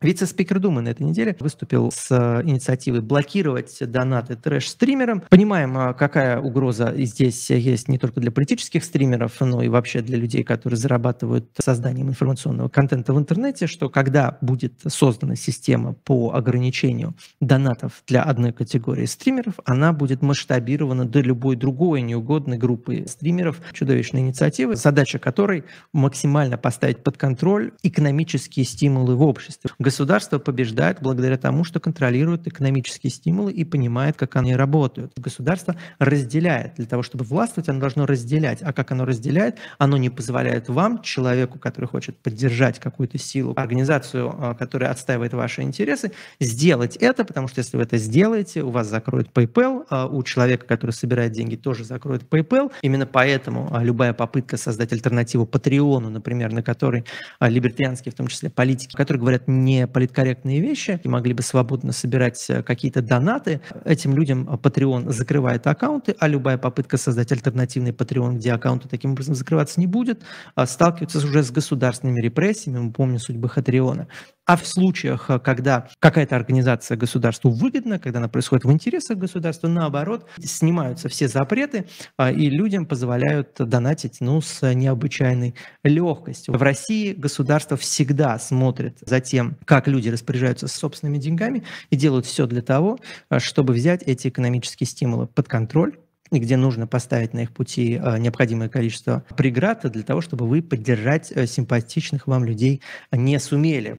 Вице-спикер Думы на этой неделе выступил с э, инициативой блокировать донаты трэш-стримерам. Понимаем, а, какая угроза здесь есть не только для политических стримеров, но и вообще для людей, которые зарабатывают созданием информационного контента в интернете, что когда будет создана система по ограничению донатов для одной категории стримеров, она будет масштабирована до любой другой неугодной группы стримеров Чудовищная инициатива, задача которой максимально поставить под контроль экономические стимулы в обществе Государство побеждает благодаря тому, что контролирует экономические стимулы и понимает, как они работают. Государство разделяет. Для того, чтобы властвовать, оно должно разделять. А как оно разделяет, оно не позволяет вам, человеку, который хочет поддержать какую-то силу, организацию, а, которая отстаивает ваши интересы, сделать это, потому что если вы это сделаете, у вас закроют PayPal, а у человека, который собирает деньги, тоже закроют PayPal. Именно поэтому а, любая попытка создать альтернативу Патреону, например, на которой либертарианские, в том числе политики, которые говорят, не политкорректные вещи, и могли бы свободно собирать э, какие-то донаты. Этим людям э, Patreon закрывает аккаунты, а любая попытка создать альтернативный Patreon, где аккаунты таким образом закрываться не будет, а сталкиваются уже с государственными репрессиями. Мы помним судьбы Хатриона. А в случаях, э, когда какая-то организация государству выгодна, когда она происходит в интересах государства, наоборот, снимаются все запреты а, и людям позволяют донатить ну, с необычайной легкостью. В России государство всегда смотрит за тем, как люди распоряжаются собственными деньгами и делают все для того, э, чтобы взять эти экономические стимулы под контроль, и где нужно поставить на их пути э, необходимое количество преград для того, чтобы вы поддержать симпатичных вам людей не сумели.